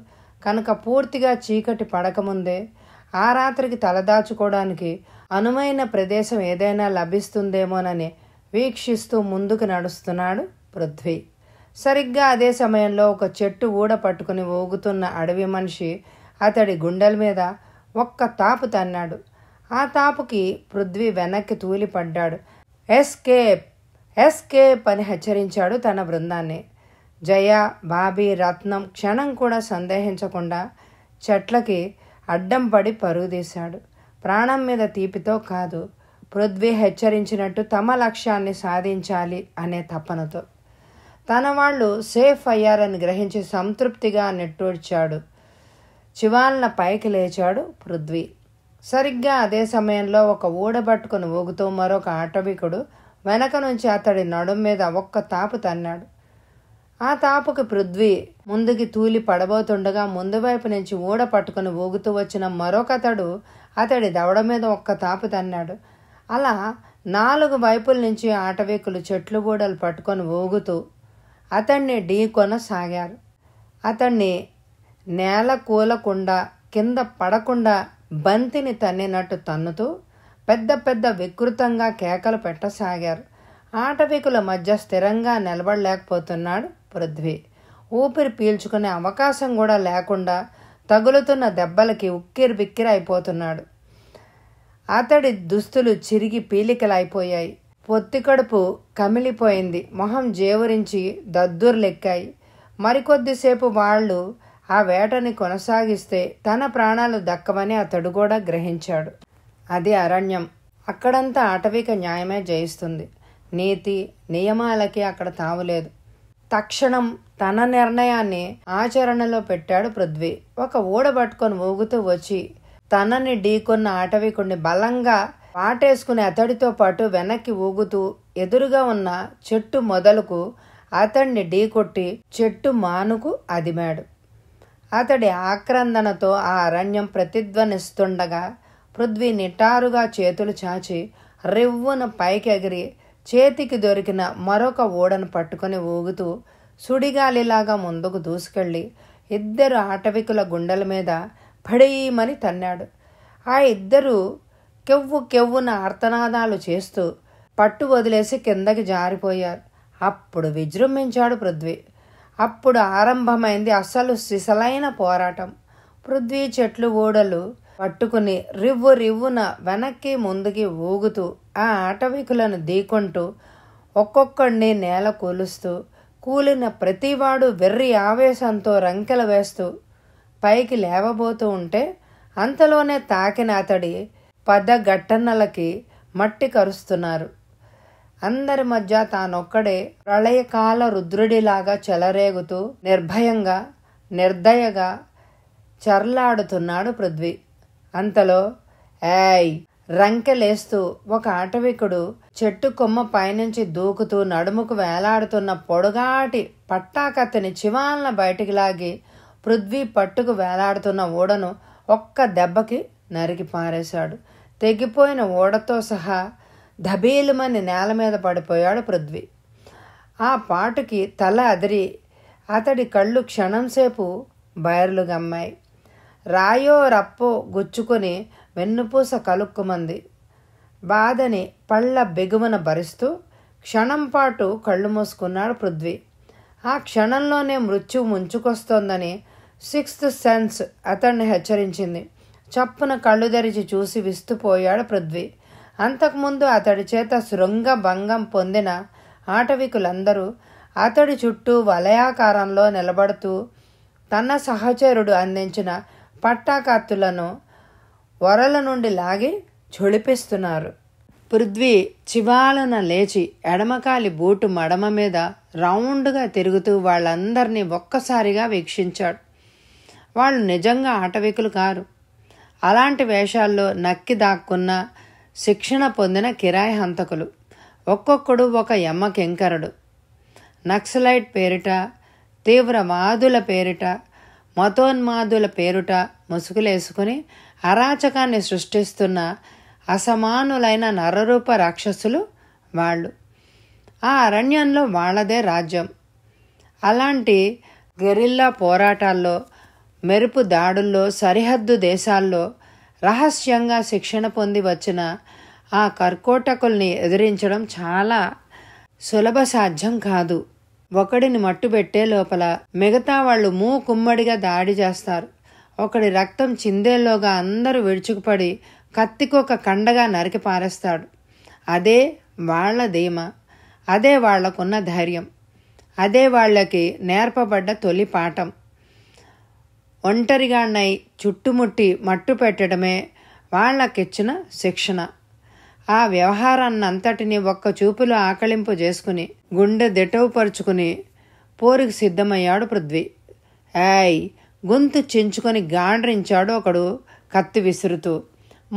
కనుక పూర్తిగా చీకటి పడకముందే ఆ రాత్రికి తలదాచుకోవడానికి అనువైన ప్రదేశం ఏదైనా లభిస్తుందేమోనని వీక్షిస్తూ ముందుకు నడుస్తున్నాడు పృథ్వీ సరిగ్గా అదే సమయంలో ఒక చెట్టు ఊడ పట్టుకుని ఊగుతున్న అడవి మనిషి అతడి గుండెల మీద ఒక్క తాపు తన్నాడు ఆ తాపుకి పృథ్వీ వెనక్కి తూలిపడ్డాడు ఎస్కేప్ ఎస్కే పని హెచ్చరించాడు తన బృందాన్ని జయ బాబీ రత్నం క్షణం కూడా సందేహించకుండా చెట్లకి అడ్డం పడి తీశాడు ప్రాణం మీద తీపితో కాదు పృథ్వీ హెచ్చరించినట్టు తమ లక్ష్యాన్ని సాధించాలి అనే తపనతో తన వాళ్ళు సేఫ్ అయ్యారని గ్రహించి సంతృప్తిగా నెట్టూడ్చాడు చివాలన పైకి లేచాడు పృథ్వీ సరిగ్గా అదే సమయంలో ఒక ఊడబట్టుకుని ఊగుతూ మరొక ఆటవికుడు వెనక నుంచి అతడి నడుం మీద ఒక్క తాపు తన్నాడు ఆ తాపుకి పృథ్వీ ముందుకి తూలి పడబోతుండగా ముందు వైపు నుంచి ఊడ పట్టుకుని ఊగుతూ వచ్చిన మరొకతడు అతడి దవడ మీద ఒక్క తాపు తన్నాడు అలా నాలుగు వైపుల నుంచి ఆటవీకులు చెట్లు బూడలు పట్టుకొని ఊగుతూ అతన్ని ఢీకొన సాగారు అతన్ని నేల కూలకుండా కింద పడకుండా బంతిని తన్నినట్టు తన్నుతూ పెద్ద పెద్ద వికృతంగా కేకలు పెట్టసాగారు ఆటవికుల మధ్య స్థిరంగా నిలబడలేకపోతున్నాడు పృథ్వీ ఊపిరి పీల్చుకునే అవకాశం కూడా లేకుండా తగులుతున్న దెబ్బలకి ఉక్కిరి బిక్కిరి అయిపోతున్నాడు అతడి దుస్తులు చిరిగి పీలికలైపోయాయి పొత్తికడుపు కమిలిపోయింది మొహం జేవరించి దద్దుర్లెక్కాయి మరికొద్దిసేపు వాళ్ళు ఆ వేటని కొనసాగిస్తే తన ప్రాణాలు దక్కవని అతడు కూడా గ్రహించాడు అది అరణ్యం అక్కడంతా అటవిక న్యాయమే జయిస్తుంది నీతి నియమాలకి అక్కడ తావులేదు తక్షణం తన నిర్ణయాన్ని ఆచరణలో పెట్టాడు పృథ్వీ ఒక ఊడ పట్టుకొని ఊగుతూ వచ్చి తనని ఢీకొన్న ఆటవికుణ్ణి బలంగా పాటేసుకుని అతడితో పాటు వెనక్కి ఊగుతూ ఎదురుగా ఉన్న చెట్టు మొదలకు అతడిని ఢీకొట్టి చెట్టు మానుకు అదిమాడు అతడి ఆక్రందనతో ఆ అరణ్యం ప్రతిధ్వనిస్తుండగా పృథ్వీ నిటారుగా చేతులు చాచి రివ్వున పైకి ఎగిరి చేతికి దొరికిన మరొక ఓడను పట్టుకొని ఊగుతూ సుడిగాలిలాగా ముందుకు దూసుకెళ్ళి ఇద్దరు ఆటవికుల గుండెల మీద పడేయమని తన్నాడు ఆ ఇద్దరు కెవ్వు కెవ్వున అర్తనాదాలు చేస్తూ పట్టు వదిలేసి కిందకి జారిపోయారు అప్పుడు విజృంభించాడు పృథ్వీ అప్పుడు ఆరంభమైంది అసలు సిసలైన పోరాటం పృథ్వీ చెట్లు ఓడలు పట్టుకుని రివ్వు రివ్వున వెనక్కి ముందుకి ఊగుతూ ఆ ఆటవికులను దీకొంటూ ఒక్కొక్కడిని నేల కూలుస్తూ కూలిన ప్రతివాడు వెర్రి ఆవేశంతో రంకెలు వేస్తూ పైకి లేవబోతూ ఉంటే అంతలోనే తాకిన అతడి పద గట్టన్నలకి మట్టి కరుస్తున్నారు అందరి మధ్య తానొక్కడే ప్రళయకాల రుద్రుడిలాగా చెలరేగుతూ నిర్భయంగా నిర్దయగా చర్లాడుతున్నాడు పృథ్వీ అంతలో ఏయ్ రంకెలేస్తూ ఒక ఆటవికుడు చెట్టు కొమ్మ పైనుంచి దూకుతూ నడుముకు వేలాడుతున్న పొడుగాటి పట్టాకత్తిని చివాలన బయటికి లాగి పృథ్వీ పట్టుకు వేలాడుతున్న ఓడను ఒక్క దెబ్బకి నరికి పారేశాడు తెగిపోయిన ఓడతో సహా ధబీలుమని నేల మీద పడిపోయాడు పృథ్వీ ఆ పాటుకి తల అదిరి అతడి కళ్ళు క్షణంసేపు బయర్లు గమ్మాయి రాయో రప్పో గుచ్చుకొని వెన్నుపూస కలుక్కుమంది బాధని పళ్ళ బెగుమన భరిస్తూ క్షణం పాటు కళ్ళు మూసుకున్నాడు పృథ్వీ ఆ క్షణంలోనే మృత్యు ముంచుకొస్తోందని సిక్స్త్ సెన్స్ అతన్ని హెచ్చరించింది చప్పున కళ్ళు తెరిచి చూసి విస్తుపోయాడు పృథ్వీ అంతకుముందు అతడి చేత శృంగ భంగం పొందిన ఆటవికులందరూ అతడి చుట్టూ వలయాకారంలో నిలబడుతూ తన సహచరుడు అందించిన పట్టాకత్తులను వరల నుండి లాగి జొడిపిస్తున్నారు పృథ్వీ చివాలన లేచి ఎడమకాలి బూటు మడమ మీద రౌండ్గా తిరుగుతూ వాళ్ళందరినీ ఒక్కసారిగా వీక్షించాడు వాళ్ళు నిజంగా ఆటవికులు కారు అలాంటి వేషాల్లో నక్కి దాక్కున్న శిక్షణ పొందిన కిరాయి హంతకులు ఒక్కొక్కడు ఒక యమ్మ కెంకరుడు నక్సలైట్ పేరిట తీవ్రవాదుల పేరిట మతోన్మాదుల పేరుట ముసుగులేసుకుని అరాచకాన్ని సృష్టిస్తున్న అసమానులైన నరరూప రాక్షసులు వాళ్ళు ఆ అరణ్యంలో వాళ్ళదే రాజ్యం అలాంటి గెరిల్లా పోరాటాల్లో మెరుపు దాడుల్లో సరిహద్దు దేశాల్లో రహస్యంగా శిక్షణ పొంది వచ్చిన ఆ కర్కోటకుల్ని ఎదిరించడం చాలా సులభ సాధ్యం కాదు ఒకడిని మట్టుబెట్టే లోపల మిగతా వాళ్ళు మూ కుమ్మడిగా దాడి చేస్తారు ఒకడి రక్తం చిందేలోగా అందరూ విడుచుకుపడి కత్తికొక కండగా నరికి పారేస్తాడు అదే వాళ్ల ధీమ అదే వాళ్లకున్న ధైర్యం అదే వాళ్ళకి నేర్పబడ్డ తొలి పాఠం ఒంటరిగానై చుట్టుముట్టి మట్టు పెట్టడమే వాళ్ళకిచ్చిన శిక్షణ ఆ వ్యవహారాన్నంతటినీ ఒక్క చూపులో ఆకలింపు చేసుకుని గుండె దిటవుపరుచుకుని పోరికి సిద్ధమయ్యాడు పృథ్వీ ఏయ్ గొంతు చెంచుకొని గాండ్రించాడు ఒకడు కత్తి విసురుతూ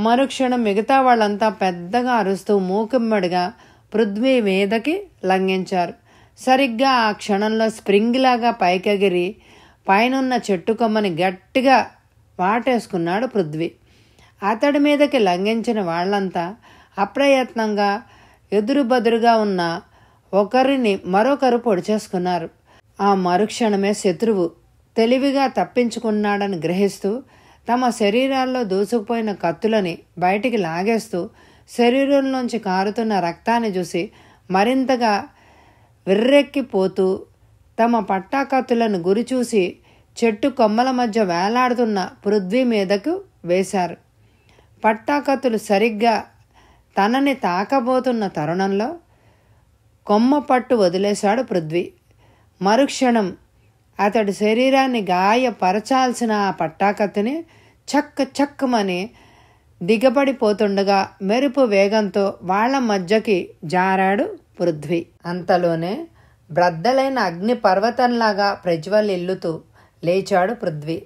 మరుక్షణం మిగతా వాళ్ళంతా పెద్దగా అరుస్తూ మూకమ్మడిగా పృథ్వీ మీదకి లంఘించారు సరిగ్గా ఆ క్షణంలో స్ప్రింగ్లాగా పైకెగిరి పైనున్న చెట్టు కొమ్మని గట్టిగా వాటేసుకున్నాడు పృథ్వీ అతడి మీదకి లంఘించిన వాళ్ళంతా అప్రయత్నంగా ఎదురుబదురుగా ఉన్న ఒకరిని మరొకరు పొడి చేసుకున్నారు ఆ మరుక్షణమే శత్రువు తెలివిగా తప్పించుకున్నాడని గ్రహిస్తూ తమ శరీరాల్లో దూసుకుపోయిన కత్తులని బయటికి లాగేస్తూ శరీరంలోంచి కారుతున్న రక్తాన్ని చూసి మరింతగా విర్రెక్కిపోతూ తమ పట్టాకత్తులను గురిచూసి చెట్టు కొమ్మల మధ్య వేలాడుతున్న పృథ్వీ మీదకు వేశారు పట్టాకత్తులు సరిగ్గా తనని తాకబోతున్న తరుణంలో కొమ్మ పట్టు వదిలేశాడు పృథ్వీ మరుక్షణం అతడి శరీరాన్ని గాయపరచాల్సిన ఆ పట్టాకత్తిని చక్క చక్కమని దిగబడిపోతుండగా మెరుపు వేగంతో వాళ్ల మధ్యకి జారాడు పృథ్వీ అంతలోనే బ్రద్దలైన అగ్ని పర్వతంలాగా ప్రజ్వలిల్లుతూ లేచాడు పృథ్వీ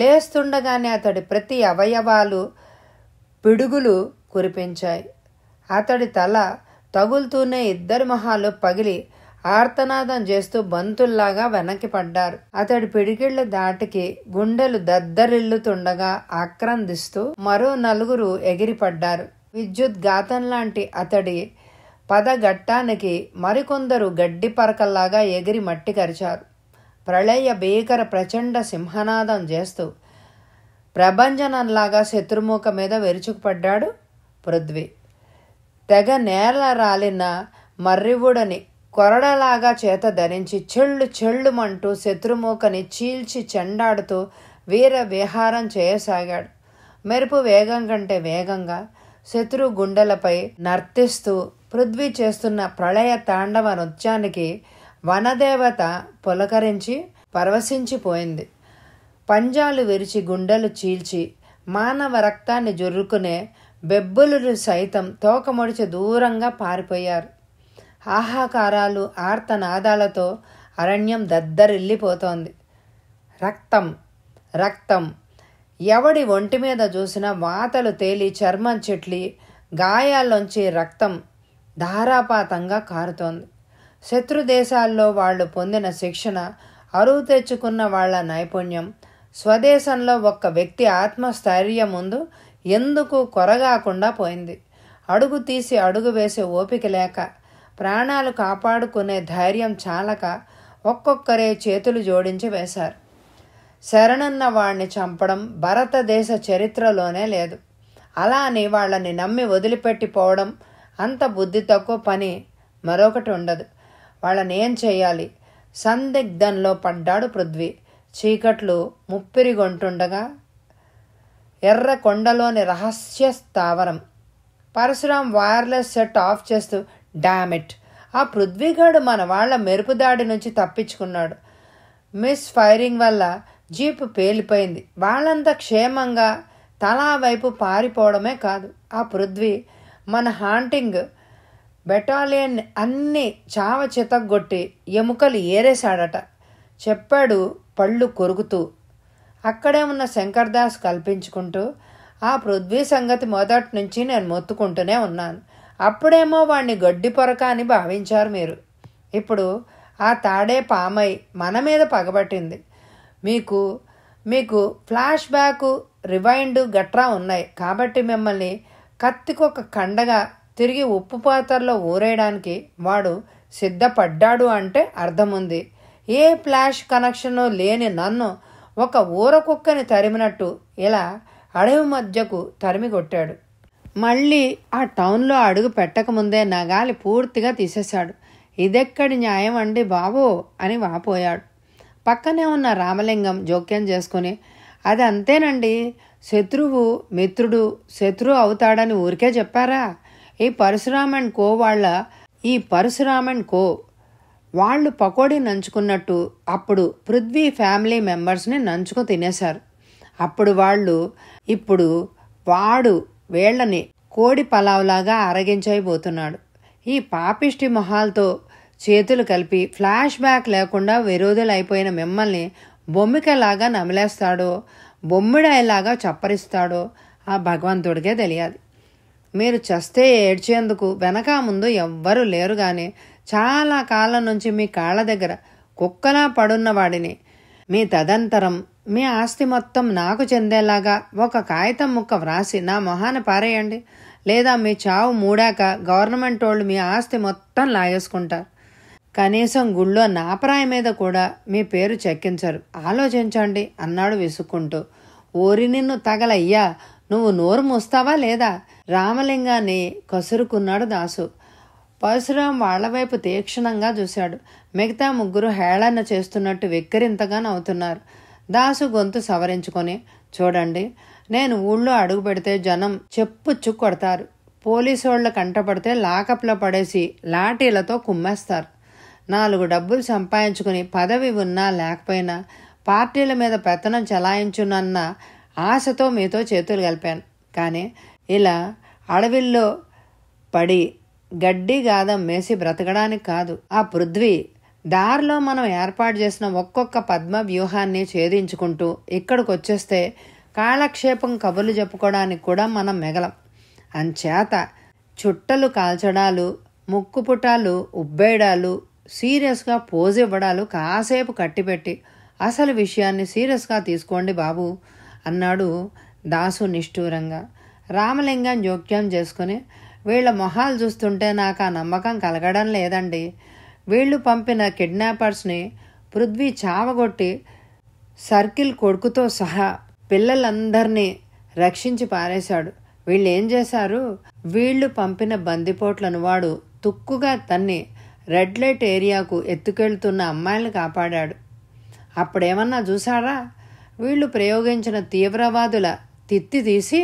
లేస్తుండగానే అతడి ప్రతి అవయవాలు పిడుగులు కురిపించాయి అతడి తల తగులుతూనే ఇద్దరు మొహాలు పగిలి ఆర్తనాదం చేస్తూ బంతుల్లాగా వెనక్కి పడ్డారు అతడి పిడికిళ్ల దాటికి గుండెలు దద్దరిల్లుతుండగా ఆక్రందిస్తూ మరో నలుగురు ఎగిరిపడ్డారు విద్యుత్ ఘాతం లాంటి అతడి పదఘట్టానికి మరికొందరు గడ్డి పరకల్లాగా ఎగిరి మట్టి కరిచారు ప్రళయ భీకర ప్రచండ సింహనాదం చేస్తూ ప్రభంజనంలాగా శత్రుముఖ మీద విరుచుకుపడ్డాడు పృథ్వీ తెగ నేల రాలిన మర్రివుడని కొరడలాగా చేత ధరించి చెళ్ళు చెళ్ళుమంటూ శత్రుమూకని చీల్చి చెండాడుతూ వీర విహారం చేయసాగాడు మెరుపు వేగం కంటే వేగంగా శత్రు గుండెలపై నర్తిస్తూ పృథ్వీ చేస్తున్న ప్రళయ తాండవ నృత్యానికి వనదేవత పులకరించి పరవశించిపోయింది పంజాలు విరిచి గుండెలు చీల్చి మానవ రక్తాన్ని జొర్రుకునే బెబ్బులు సైతం తోకమొడిచి దూరంగా పారిపోయారు ఆహాకారాలు ఆర్తనాదాలతో అరణ్యం దద్దరిల్లిపోతోంది రక్తం రక్తం ఎవడి ఒంటి మీద చూసినా వాతలు తేలి చర్మం చెట్లి గాయాల్లోంచి రక్తం ధారాపాతంగా కారుతోంది శత్రుదేశాల్లో వాళ్ళు పొందిన శిక్షణ అరువు తెచ్చుకున్న వాళ్ళ నైపుణ్యం స్వదేశంలో ఒక్క వ్యక్తి ఆత్మస్థైర్యం ముందు ఎందుకు కొరగాకుండా పోయింది అడుగు తీసి అడుగు వేసే ఓపిక లేక ప్రాణాలు కాపాడుకునే ధైర్యం చాలక ఒక్కొక్కరే చేతులు జోడించి వేశారు శరణున్న వాణ్ణి చంపడం భారతదేశ చరిత్రలోనే లేదు అలా అని వాళ్ళని నమ్మి వదిలిపెట్టిపోవడం అంత బుద్ధి తక్కువ పని మరొకటి ఉండదు వాళ్ళని ఏం చేయాలి సందిగ్ధంలో పడ్డాడు పృథ్వీ చీకట్లు ముప్పిరిగొంటుండగా ఎర్ర కొండలోని రహస్య స్థావరం పరశురాం వైర్లెస్ సెట్ ఆఫ్ చేస్తూ డామిట్ ఆ పృథ్వీగాడు మన వాళ్ల మెరుపుదాడి నుంచి తప్పించుకున్నాడు మిస్ ఫైరింగ్ వల్ల జీపు పేలిపోయింది వాళ్ళంతా క్షేమంగా తలా వైపు పారిపోవడమే కాదు ఆ పృథ్వీ మన హాంటింగ్ బెటాలియన్ అన్ని చావ చితగొట్టి ఎముకలు ఏరేశాడట చెప్పాడు పళ్ళు కొరుకుతూ అక్కడే ఉన్న శంకర్దాస్ కల్పించుకుంటూ ఆ పృథ్వీ సంగతి మొదటి నుంచి నేను మొత్తుకుంటూనే ఉన్నాను అప్పుడేమో వాణ్ణి గడ్డి పొరక అని భావించారు మీరు ఇప్పుడు ఆ తాడే పామై మన మీద పగబట్టింది మీకు మీకు ఫ్లాష్ బ్యాక్ రివైండ్ గట్రా ఉన్నాయి కాబట్టి మిమ్మల్ని కత్తికొక కండగా తిరిగి ఉప్పు పాత్రలో ఊరేయడానికి వాడు సిద్ధపడ్డాడు అంటే అర్థముంది ఏ ఫ్లాష్ కనెక్షను లేని నన్ను ఒక ఊరకుక్కని తరిమినట్టు ఇలా అడవి మధ్యకు తరిమి కొట్టాడు మళ్ళీ ఆ టౌన్లో అడుగు పెట్టకముందే నగాలి పూర్తిగా తీసేశాడు ఇదెక్కడి న్యాయం అండి బాబు అని వాపోయాడు పక్కనే ఉన్న రామలింగం జోక్యం చేసుకుని అది అంతేనండి శత్రువు మిత్రుడు శత్రువు అవుతాడని ఊరికే చెప్పారా ఈ పరశురామన్ కో వాళ్ళ ఈ పరశురామన్ కో వాళ్ళు పకోడీ నంచుకున్నట్టు అప్పుడు పృథ్వీ ఫ్యామిలీ మెంబర్స్ని నంచుకు తినేశారు అప్పుడు వాళ్ళు ఇప్పుడు వాడు వేళ్లని కోడి పలావ్లాగా అరగించైపోతున్నాడు ఈ పాపిష్టి మొహాలతో చేతులు కలిపి ఫ్లాష్ బ్యాక్ లేకుండా విరోధులైపోయిన మిమ్మల్ని బొమ్మికలాగా నమిలేస్తాడో బొమ్మిడాయిలాగా చప్పరిస్తాడో ఆ భగవంతుడికే తెలియాలి మీరు చస్తే ఏడ్చేందుకు వెనక ముందు ఎవ్వరూ లేరు కానీ చాలా కాలం నుంచి మీ కాళ్ళ దగ్గర కుక్కలా పడున్నవాడిని మీ తదంతరం మీ ఆస్తి మొత్తం నాకు చెందేలాగా ఒక కాగితం ముక్క వ్రాసి నా మొహాన పారేయండి లేదా మీ చావు మూడాక గవర్నమెంట్ వాళ్ళు మీ ఆస్తి మొత్తం లాగేసుకుంటారు కనీసం గుళ్ళో నాపరాయి మీద కూడా మీ పేరు చెక్కించరు ఆలోచించండి అన్నాడు విసుక్కుంటూ ఓరి నిన్ను తగలయ్యా నువ్వు నోరు మూస్తావా లేదా రామలింగాన్ని కసురుకున్నాడు దాసు పరశురాం వైపు తీక్షణంగా చూశాడు మిగతా ముగ్గురు హేళన చేస్తున్నట్టు వెక్కిరింతగా నవ్వుతున్నారు దాసు గొంతు సవరించుకొని చూడండి నేను ఊళ్ళో అడుగు పెడితే జనం చెప్పుచ్చు కొడతారు పోలీసోళ్ల కంటపడితే లాకప్లో పడేసి లాఠీలతో కుమ్మేస్తారు నాలుగు డబ్బులు సంపాదించుకుని పదవి ఉన్నా లేకపోయినా పార్టీల మీద పెత్తనం చలాయించునన్న ఆశతో మీతో చేతులు కలిపాను కానీ ఇలా అడవిల్లో పడి గడ్డి గాదం మేసి బ్రతకడానికి కాదు ఆ పృథ్వీ దారిలో మనం ఏర్పాటు చేసిన ఒక్కొక్క పద్మ వ్యూహాన్ని ఛేదించుకుంటూ ఇక్కడికి వచ్చేస్తే కాలక్షేపం కబుర్లు చెప్పుకోవడానికి కూడా మనం మిగలం అంచేత చుట్టలు కాల్చడాలు ముక్కుపుటాలు ఉబ్బేయడాలు సీరియస్గా పోజ్ ఇవ్వడాలు కాసేపు కట్టిపెట్టి అసలు విషయాన్ని సీరియస్గా తీసుకోండి బాబు అన్నాడు దాసు నిష్ఠూరంగా రామలింగం జోక్యం చేసుకుని వీళ్ళ మొహాలు చూస్తుంటే నాకు ఆ నమ్మకం కలగడం లేదండి వీళ్ళు పంపిన కిడ్నాపర్స్ని పృథ్వీ చావగొట్టి సర్కిల్ కొడుకుతో సహా పిల్లలందరినీ రక్షించి పారేశాడు వీళ్ళు ఏం చేశారు వీళ్ళు పంపిన బందిపోట్లను వాడు తుక్కుగా తన్ని రెడ్ లైట్ ఏరియాకు ఎత్తుకెళ్తున్న అమ్మాయిలను కాపాడాడు అప్పుడేమన్నా చూసాడా వీళ్ళు ప్రయోగించిన తీవ్రవాదుల తిత్తి తీసి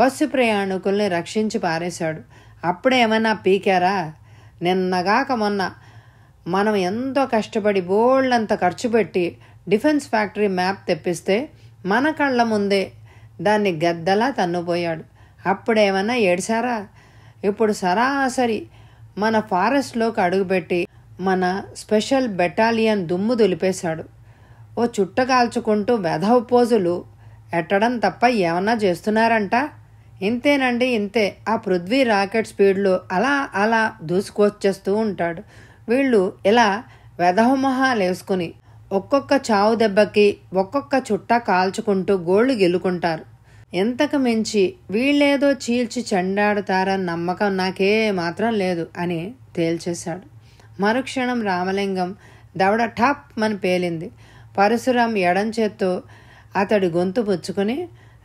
బస్సు ప్రయాణికుల్ని రక్షించి పారేశాడు అప్పుడేమైనా పీకారా నిన్నగాక మొన్న మనం ఎంతో కష్టపడి బోళ్ళంత ఖర్చు పెట్టి డిఫెన్స్ ఫ్యాక్టరీ మ్యాప్ తెప్పిస్తే మన కళ్ళ ముందే దాన్ని గద్దలా తన్నుపోయాడు అప్పుడేమన్నా ఏడిసారా ఇప్పుడు సరాసరి మన ఫారెస్ట్లోకి అడుగుపెట్టి మన స్పెషల్ బెటాలియన్ దుమ్ము దులిపేశాడు ఓ చుట్ట కాల్చుకుంటూ వెధవ పోజులు ఎట్టడం తప్ప ఏమన్నా చేస్తున్నారంట ఇంతేనండి ఇంతే ఆ పృథ్వీ రాకెట్ స్పీడ్లో అలా అలా దూసుకొచ్చేస్తూ ఉంటాడు వీళ్ళు ఇలా వెధహొమహాలు వేసుకుని ఒక్కొక్క చావు దెబ్బకి ఒక్కొక్క చుట్ట కాల్చుకుంటూ గోళ్లు గెలుకుంటారు ఎంతకు మించి వీళ్ళేదో చీల్చి చెండాడుతారని నమ్మకం నాకే మాత్రం లేదు అని తేల్చేశాడు మరుక్షణం రామలింగం దవడ ఠాప్ అని పేలింది పరశురాం ఎడంచేత్తో అతడి గొంతు పుచ్చుకుని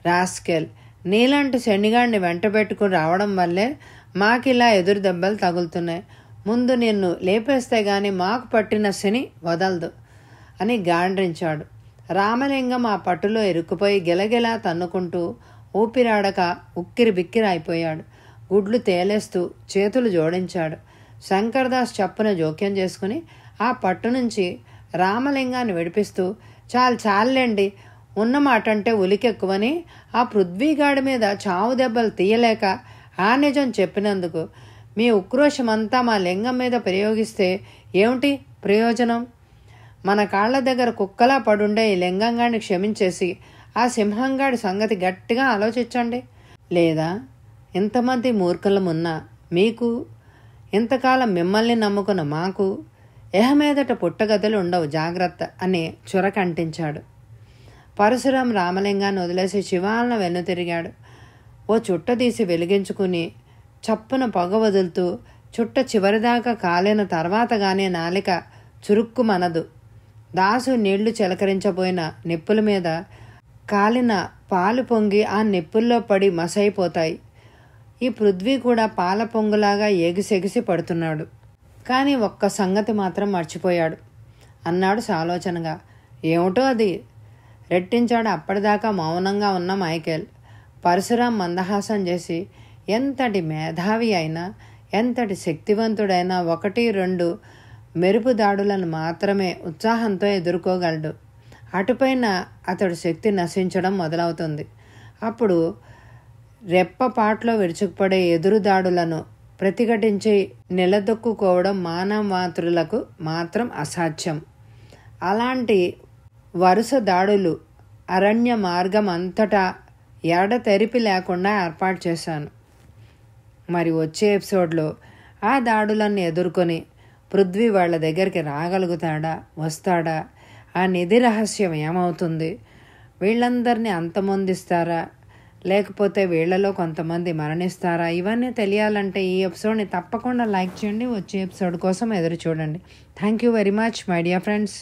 రాస్కెల్ నీలాంటి శనిగాడిని వెంటబెట్టుకుని రావడం వల్లే మాకిలా ఎదురు దెబ్బలు తగులుతున్నాయి ముందు నిన్ను లేపేస్తే గాని మాకు పట్టిన శని వదలదు అని గాండ్రించాడు రామలింగం ఆ పట్టులో ఇరుక్కుపోయి గిలగిలా తన్నుకుంటూ ఊపిరాడక ఉక్కిరి బిక్కిరి అయిపోయాడు గుడ్లు తేలేస్తూ చేతులు జోడించాడు శంకర్దాస్ చప్పున జోక్యం చేసుకుని ఆ పట్టు నుంచి రామలింగాన్ని విడిపిస్తూ చాలు చాలండి ఉన్నమాట అంటే ఉలికెక్కువని ఆ పృథ్వీగాడి మీద చావు దెబ్బలు తీయలేక ఆ నిజం చెప్పినందుకు మీ ఉక్రోషమంతా మా లింగం మీద ప్రయోగిస్తే ఏమిటి ప్రయోజనం మన కాళ్ళ దగ్గర కుక్కలా పడుండే ఈ లింగంగాడిని క్షమించేసి ఆ సింహంగాడి సంగతి గట్టిగా ఆలోచించండి లేదా ఇంతమంది మూర్ఖలమున్నా మీకు ఇంతకాలం మిమ్మల్ని నమ్ముకున్న మాకు మీదట పుట్టగదులు ఉండవు జాగ్రత్త అనే చురకంటించాడు పరశురాం రామలింగాన్ని వదిలేసి శివాలన వెన్ను తిరిగాడు ఓ చుట్ట తీసి వెలిగించుకుని చప్పున పొగ వదులుతూ చుట్ట చివరిదాకా కాలిన తర్వాత గానే నాలిక చురుక్కుమనదు దాసు నీళ్లు చిలకరించబోయిన నిప్పుల మీద కాలిన పాలు పొంగి ఆ నిప్పుల్లో పడి మసైపోతాయి ఈ పృథ్వీ కూడా పాల పొంగులాగా ఎగిసెగిసి పడుతున్నాడు కానీ ఒక్క సంగతి మాత్రం మర్చిపోయాడు అన్నాడు సాలోచనగా ఏమిటో అది రెట్టించాడు అప్పటిదాకా మౌనంగా ఉన్న మైకేల్ పరశురాం మందహాసం చేసి ఎంతటి మేధావి అయినా ఎంతటి శక్తివంతుడైనా ఒకటి రెండు మెరుపు దాడులను మాత్రమే ఉత్సాహంతో ఎదుర్కోగలడు అటుపైన అతడు శక్తి నశించడం మొదలవుతుంది అప్పుడు రెప్పపాట్లో విరుచుకుపడే ఎదురుదాడులను ప్రతిఘటించి నిలదొక్కుకోవడం మానవ మాతృలకు మాత్రం అసాధ్యం అలాంటి వరుస దాడులు అరణ్య మార్గం అంతటా ఎడతెరిపి లేకుండా ఏర్పాటు చేశాను మరి వచ్చే ఎపిసోడ్లో ఆ దాడులన్నీ ఎదుర్కొని పృథ్వీ వాళ్ళ దగ్గరికి రాగలుగుతాడా వస్తాడా ఆ నిధి రహస్యం ఏమవుతుంది వీళ్ళందరినీ అంతమొందిస్తారా లేకపోతే వీళ్ళలో కొంతమంది మరణిస్తారా ఇవన్నీ తెలియాలంటే ఈ ఎపిసోడ్ని తప్పకుండా లైక్ చేయండి వచ్చే ఎపిసోడ్ కోసం ఎదురు చూడండి thank you very much my dear friends